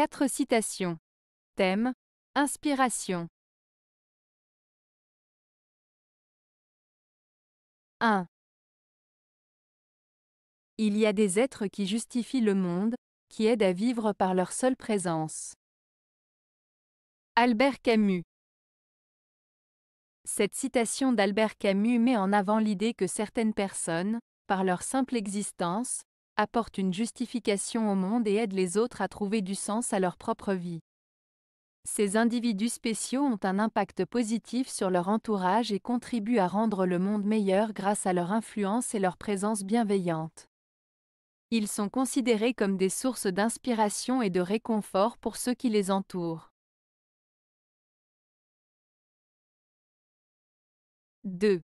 4 citations. Thème Inspiration 1. Il y a des êtres qui justifient le monde, qui aident à vivre par leur seule présence. Albert Camus Cette citation d'Albert Camus met en avant l'idée que certaines personnes, par leur simple existence, apporte une justification au monde et aide les autres à trouver du sens à leur propre vie. Ces individus spéciaux ont un impact positif sur leur entourage et contribuent à rendre le monde meilleur grâce à leur influence et leur présence bienveillante. Ils sont considérés comme des sources d'inspiration et de réconfort pour ceux qui les entourent. 2.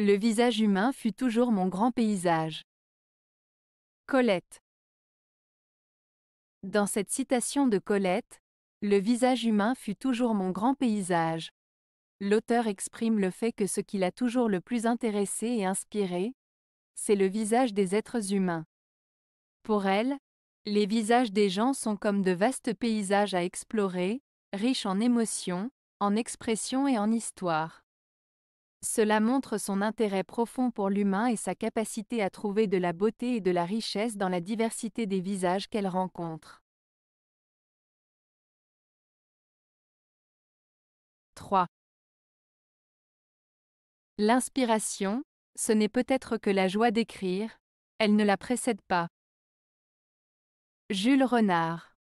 Le visage humain fut toujours mon grand paysage. Colette. Dans cette citation de Colette, le visage humain fut toujours mon grand paysage. L'auteur exprime le fait que ce qui l'a toujours le plus intéressé et inspiré, c'est le visage des êtres humains. Pour elle, les visages des gens sont comme de vastes paysages à explorer, riches en émotions, en expressions et en histoire. Cela montre son intérêt profond pour l'humain et sa capacité à trouver de la beauté et de la richesse dans la diversité des visages qu'elle rencontre. 3. L'inspiration, ce n'est peut-être que la joie d'écrire, elle ne la précède pas. Jules Renard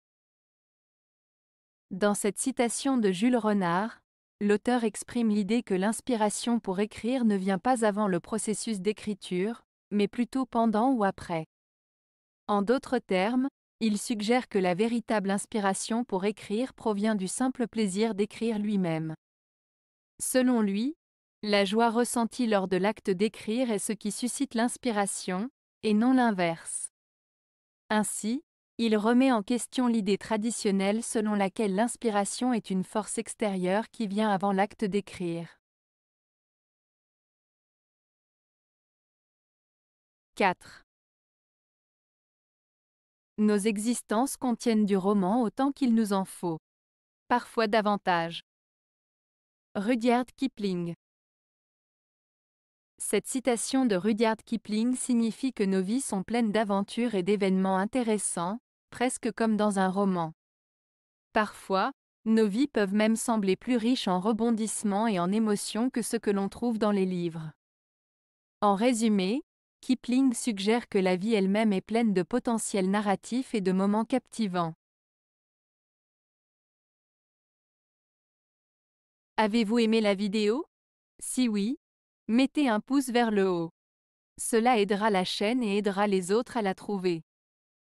Dans cette citation de Jules Renard, l'auteur exprime l'idée que l'inspiration pour écrire ne vient pas avant le processus d'écriture, mais plutôt pendant ou après. En d'autres termes, il suggère que la véritable inspiration pour écrire provient du simple plaisir d'écrire lui-même. Selon lui, la joie ressentie lors de l'acte d'écrire est ce qui suscite l'inspiration, et non l'inverse. Ainsi, il remet en question l'idée traditionnelle selon laquelle l'inspiration est une force extérieure qui vient avant l'acte d'écrire. 4. Nos existences contiennent du roman autant qu'il nous en faut. Parfois davantage. Rudyard Kipling Cette citation de Rudyard Kipling signifie que nos vies sont pleines d'aventures et d'événements intéressants, presque comme dans un roman. Parfois, nos vies peuvent même sembler plus riches en rebondissements et en émotions que ce que l'on trouve dans les livres. En résumé, Kipling suggère que la vie elle-même est pleine de potentiel narratif et de moments captivants. Avez-vous aimé la vidéo Si oui, mettez un pouce vers le haut. Cela aidera la chaîne et aidera les autres à la trouver.